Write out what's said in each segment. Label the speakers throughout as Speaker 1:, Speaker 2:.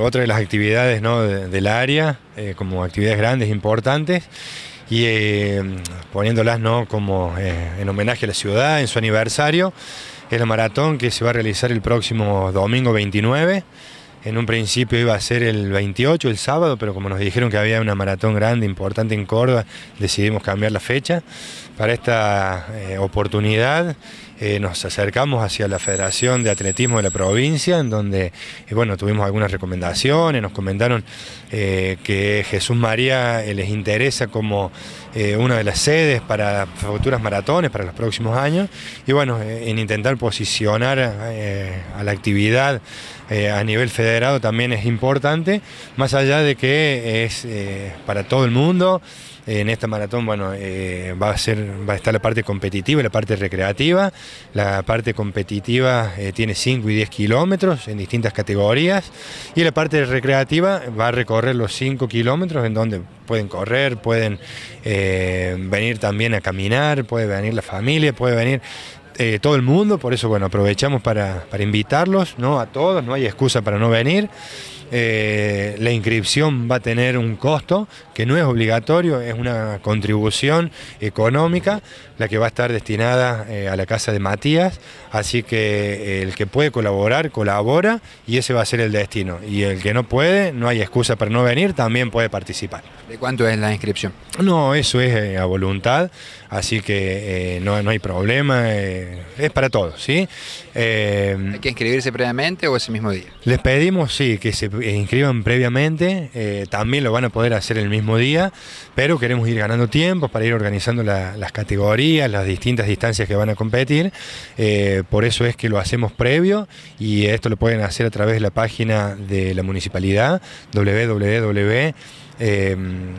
Speaker 1: otra de las actividades del área, eh, como actividades grandes, importantes, y eh, poniéndolas ¿no? como eh, en homenaje a la ciudad, en su aniversario, es la maratón que se va a realizar el próximo domingo 29. En un principio iba a ser el 28, el sábado, pero como nos dijeron que había una maratón grande, importante en Córdoba, decidimos cambiar la fecha. Para esta eh, oportunidad eh, nos acercamos hacia la Federación de Atletismo de la provincia, en donde eh, bueno, tuvimos algunas recomendaciones, nos comentaron que Jesús María les interesa como eh, una de las sedes para futuras maratones, para los próximos años, y bueno, eh, en intentar posicionar eh, a la actividad a nivel federado también es importante, más allá de que es para todo el mundo. En esta maratón, bueno, va a ser, va a estar la parte competitiva y la parte recreativa. La parte competitiva tiene 5 y 10 kilómetros en distintas categorías. Y la parte recreativa va a recorrer los 5 kilómetros en donde pueden correr, pueden venir también a caminar, puede venir la familia, puede venir eh, todo el mundo, por eso bueno, aprovechamos para, para invitarlos, ¿no? A todos, no hay excusa para no venir. Eh, la inscripción va a tener un costo que no es obligatorio, es una contribución económica, la que va a estar destinada eh, a la casa de Matías, así que eh, el que puede colaborar, colabora y ese va a ser el destino. Y el que no puede, no hay excusa para no venir, también puede participar. ¿De cuánto es la inscripción? No, eso es a voluntad, así que no, no, hay problema, es para todos, ¿sí? ¿Hay que inscribirse previamente o ese mismo día? Les pedimos, sí, que se inscriban previamente, eh, también lo van a poder hacer el mismo día, pero queremos ir ganando tiempo para ir organizando las categorías, las distintas distancias que van a competir, eh, por eso es que lo hacemos previo y esto lo pueden hacer a través de la página de la municipalidad, www. Em,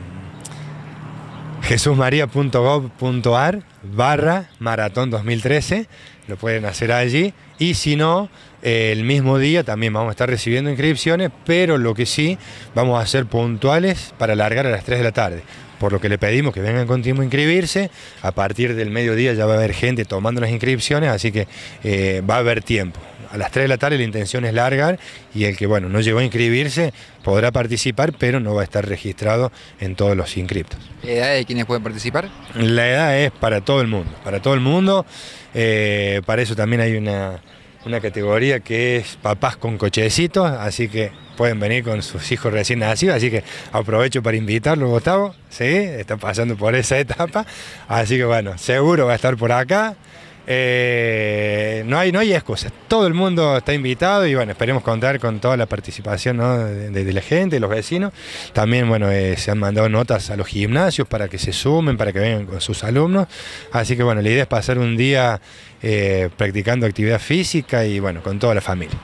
Speaker 1: barra maratón 2013, lo pueden hacer allí y si no, el mismo día también vamos a estar recibiendo inscripciones, pero lo que sí vamos a ser puntuales para largar a las 3 de la tarde. Por lo que le pedimos que vengan con tiempo a inscribirse. A partir del mediodía ya va a haber gente tomando las inscripciones, así que eh, va a haber tiempo. A las 3 de la tarde la intención es largar y el que bueno no llegó a inscribirse podrá participar, pero no va a estar registrado en todos los inscriptos. ¿La edad de quienes pueden participar? La edad es para todo el mundo, para todo el mundo. Eh, para eso también hay una, una categoría que es papás con cochecitos, así que pueden venir con sus hijos recién nacidos, así que aprovecho para invitarlo, Gustavo, ¿sí? Está pasando por esa etapa, así que bueno, seguro va a estar por acá. Eh, no, hay, no hay excusas. Todo el mundo está invitado y bueno, esperemos contar con toda la participación de, la gente, de los vecinos. También, bueno, eh, se han mandado notas a los gimnasios para que se sumen, para que vengan con sus alumnos. Así que bueno, la idea es pasar un día eh, practicando actividad física y bueno, con toda la familia.